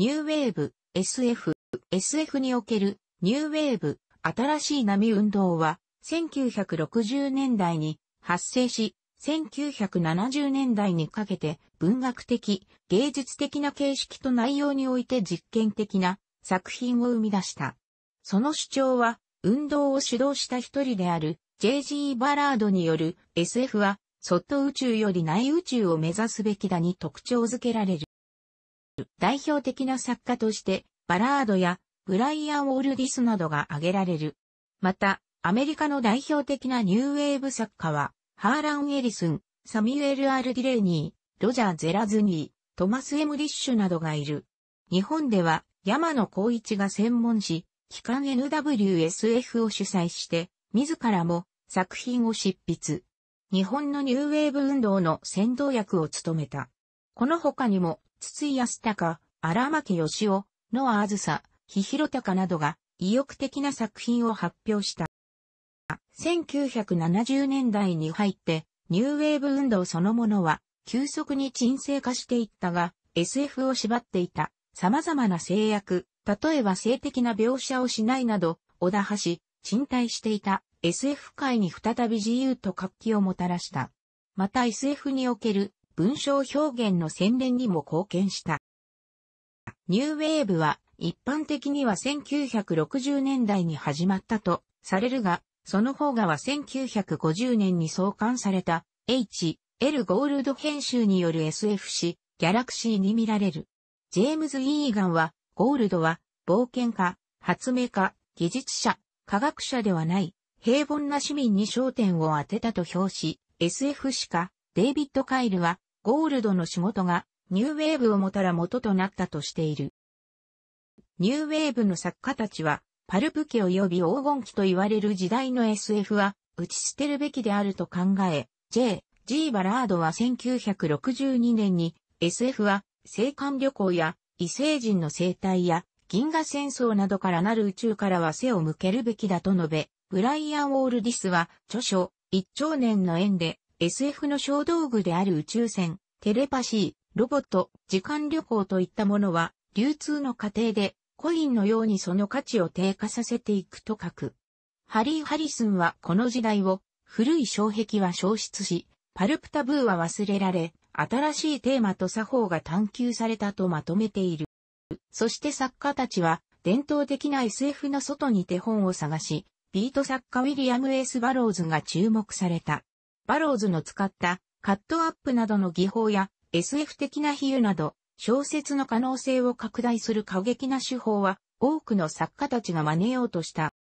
ニューウェーブ、SF、SF におけるニューウェーブ、新しい波運動は、1960年代に発生し、1970年代にかけて文学的、芸術的な形式と内容において実験的な作品を生み出した。その主張は、運動を主導した一人である J.G. バラードによる SF は、外宇宙より内宇宙を目指すべきだに特徴づけられる。代表的な作家として、バラードやブライアン・オールディスなどが挙げられる。また、アメリカの代表的なニューウェーブ作家は、ハーラン・エリスン、サミュエル・アル・ディレーニー、ロジャー・ゼラズニー、トマス・エム・リッシュなどがいる。日本では、山野光一が専門し、機関 NWSF を主催して、自らも作品を執筆。日本のニューウェーブ運動の先導役を務めた。この他にも、筒井康隆、荒牧義雄、野あずさ、日広隆などが意欲的な作品を発表した。1970年代に入ってニューウェーブ運動そのものは急速に沈静化していったが SF を縛っていた様々な制約、例えば性的な描写をしないなど、小田橋、沈滞していた SF 界に再び自由と活気をもたらした。また SF における文章表現の洗練にも貢献した。ニューウェーブは一般的には1960年代に始まったとされるが、その方がは1950年に創刊された H. L. ゴールド編集による SF 誌、ギャラクシーに見られる。ジェームズ・イーガンは、ゴールドは、冒険家、発明家、技術者、科学者ではない、平凡な市民に焦点を当てたと評し、SF 誌家、デイビッド・カイルは、ゴールドの仕事がニューウェーブをもたら元となったとしている。ニューウェーブの作家たちは、パルプ家及び黄金期と言われる時代の SF は打ち捨てるべきであると考え、J. G. バラードは1962年に SF は生函旅行や異星人の生態や銀河戦争などからなる宇宙からは背を向けるべきだと述べ、ブライアン・ウォールディスは著書一兆年の縁で SF の小道具である宇宙船テレパシー、ロボット、時間旅行といったものは、流通の過程で、コインのようにその価値を低下させていくと書く。ハリー・ハリスンはこの時代を、古い障壁は消失し、パルプタブーは忘れられ、新しいテーマと作法が探求されたとまとめている。そして作家たちは、伝統的な SF の外に手本を探し、ビート作家ウィリアム・エース・バローズが注目された。バローズの使ったカットアップなどの技法や SF 的な比喩など、小説の可能性を拡大する過激な手法は多くの作家たちが真似ようとした。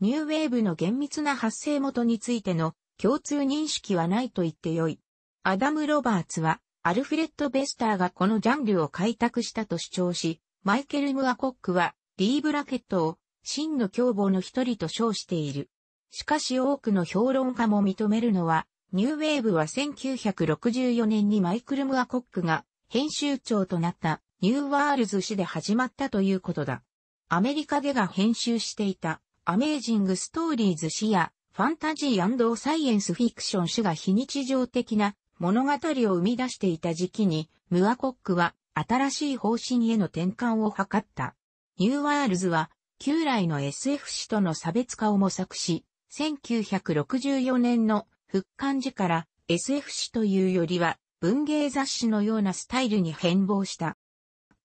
ニューウェーブの厳密な発生元についての共通認識はないと言ってよい。アダム・ロバーツは、アルフレッド・ベスターがこのジャンルを開拓したと主張し、マイケル・ムアコックは、リー・ブラケットを、真の凶暴の一人と称している。しかし多くの評論家も認めるのは、ニューウェーブは1964年にマイクル・ムアコックが編集長となったニューワールズ誌で始まったということだ。アメリカでが編集していたアメージング・ストーリーズ誌やファンタジーサイエンスフィクション誌が非日常的な物語を生み出していた時期にムアコックは新しい方針への転換を図った。ニューワールズは旧来の SF 誌との差別化を模索し、1964年の復刊時から SF 誌というよりは文芸雑誌のようなスタイルに変貌した。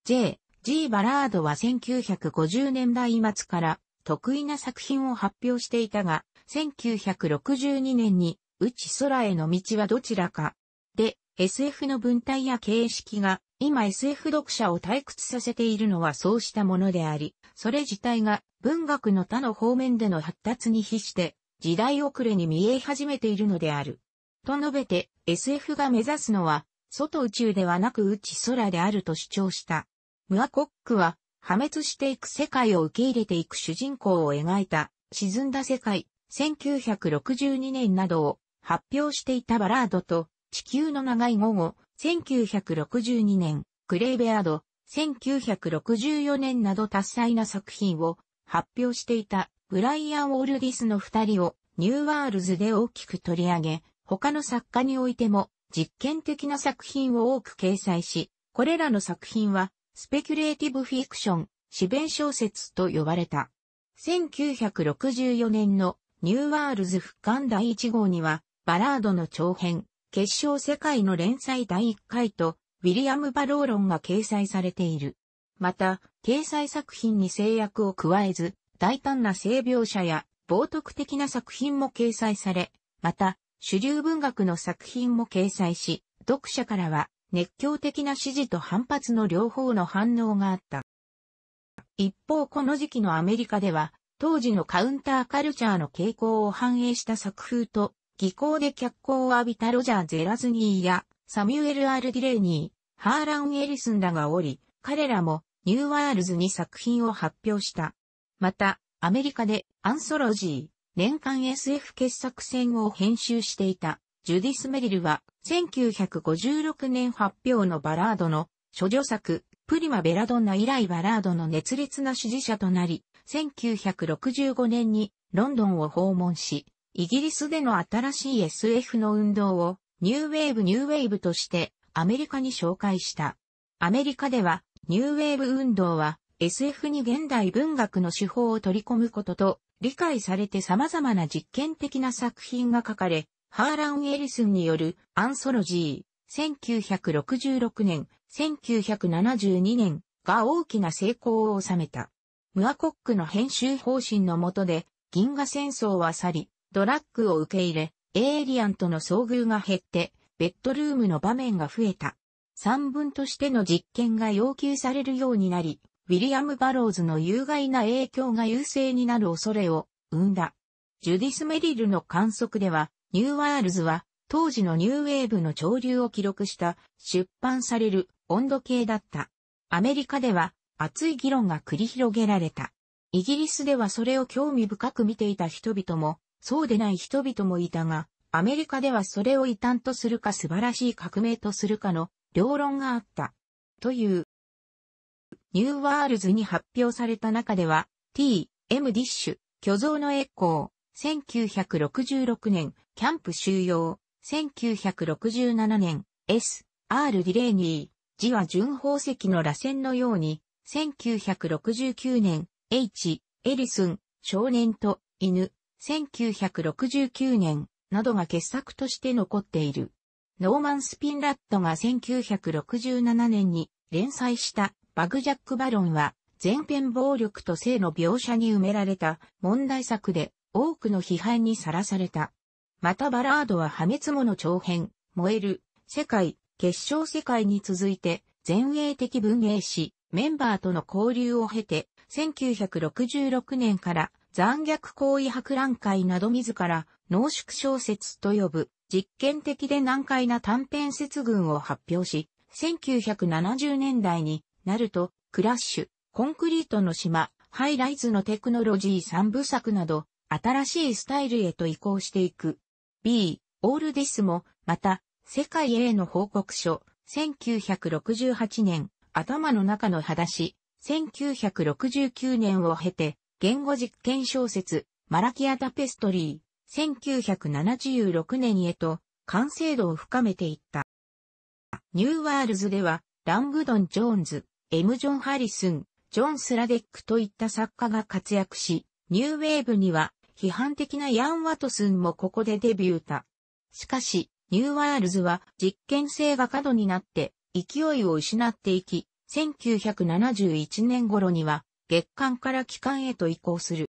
J. G. バラードは1950年代末から得意な作品を発表していたが、1962年に、うち空への道はどちらか。で、SF の文体や形式が、今 SF 読者を退屈させているのはそうしたものであり、それ自体が文学の他の方面での発達に比して時代遅れに見え始めているのである。と述べて SF が目指すのは、外宇宙ではなく内空であると主張した。ムアコックは、破滅していく世界を受け入れていく主人公を描いた、沈んだ世界、1962年などを発表していたバラードと、地球の長い午後、1962年、クレイベアード、1964年など多彩な作品を発表していたブライアン・ウォルディスの二人をニューワールズで大きく取り上げ、他の作家においても実験的な作品を多く掲載し、これらの作品はスペキュレーティブフィクション、詩弁小説と呼ばれた。1964年のニューワールズ復刊第1号には、バラードの長編、結晶世界の連載第1回と、ウィリアム・バローロンが掲載されている。また、掲載作品に制約を加えず、大胆な性描写や冒涜的な作品も掲載され、また、主流文学の作品も掲載し、読者からは熱狂的な支持と反発の両方の反応があった。一方この時期のアメリカでは、当時のカウンターカルチャーの傾向を反映した作風と、技巧で脚光を浴びたロジャー・ゼラズニーや、サミュエル・アール・ディレイニー、ハーラン・エリスンらがおり、彼らもニューワールズに作品を発表した。また、アメリカでアンソロジー、年間 SF 傑作選を編集していた、ジュディス・メリルは、1956年発表のバラードの、諸女作、プリマ・ベラドンナ以来バラードの熱烈な支持者となり、1965年にロンドンを訪問し、イギリスでの新しい SF の運動をニューウェーブニューウェーブとしてアメリカに紹介した。アメリカではニューウェーブ運動は SF に現代文学の手法を取り込むことと、理解されて様々な実験的な作品が書かれ、ハーラン・エリスンによるアンソロジー、1966年、1972年が大きな成功を収めた。ムアコックの編集方針の下で、銀河戦争は去り、ドラッグを受け入れ、エイリアンとの遭遇が減って、ベッドルームの場面が増えた。三文としての実験が要求されるようになり、ウィリアム・バローズの有害な影響が優勢になる恐れを生んだ。ジュディス・メリルの観測では、ニューワールズは当時のニューウェーブの潮流を記録した出版される温度計だった。アメリカでは熱い議論が繰り広げられた。イギリスではそれを興味深く見ていた人々も、そうでない人々もいたが、アメリカではそれを異端とするか素晴らしい革命とするかの両論があった。という。ニューワールズに発表された中では、T、M ディッシュ、巨像の栄光、1966年、キャンプ収容、1967年、S、R ィレーニー、字は純宝石の螺旋のように、1969年、H、エリスン、少年と犬、1969年、などが傑作として残っている。ノーマン・スピンラットが1967年に連載したバグジャック・バロンは、全編暴力と性の描写に埋められた問題作で多くの批判にさらされた。またバラードは破滅後の長編、燃える、世界、結晶世界に続いて、前衛的文芸史、メンバーとの交流を経て、1966年から残虐行為博覧会など自ら濃縮小説と呼ぶ実験的で難解な短編節群を発表し、1970年代になると、クラッシュ、コンクリートの島、ハイライズのテクノロジー三部作など、新しいスタイルへと移行していく。B、オールディスも、また、世界への報告書、1968年、頭の中の裸足、1969年を経て、言語実験小説、マラキアタペストリー、1976年へと、完成度を深めていった。ニューワールズでは、ラングドン・ジョーンズ、エム・ジョン・ハリスン、ジョン・スラデックといった作家が活躍し、ニューウェーブには批判的なヤン・ワトスンもここでデビューた。しかし、ニューワールズは実験性が過度になって勢いを失っていき、1971年頃には月間から期間へと移行する。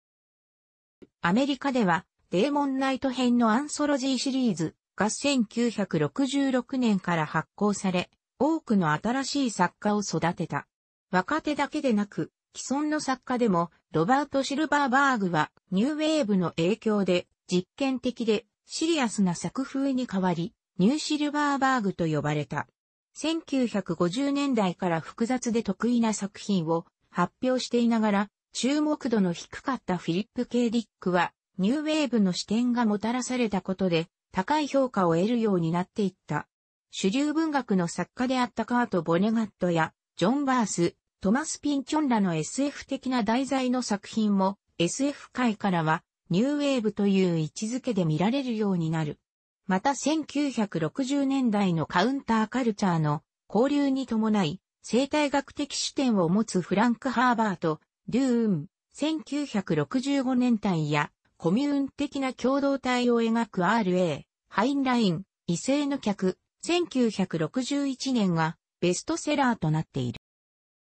アメリカではデーモンナイト編のアンソロジーシリーズが1966年から発行され、多くの新しい作家を育てた。若手だけでなく、既存の作家でも、ロバート・シルバーバーグは、ニューウェーブの影響で、実験的で、シリアスな作風に変わり、ニューシルバーバーグと呼ばれた。1950年代から複雑で得意な作品を発表していながら、注目度の低かったフィリップ・ケディックは、ニューウェーブの視点がもたらされたことで、高い評価を得るようになっていった。主流文学の作家であったカート・ボネガットや、ジョン・バース、トマス・ピンチョンらの SF 的な題材の作品も SF 界からはニューウェーブという位置づけで見られるようになる。また1960年代のカウンターカルチャーの交流に伴い生態学的視点を持つフランク・ハーバート、デューン、1965年代やコミューン的な共同体を描く RA、ハインライン、異性の客、1961年がベストセラーとなっている。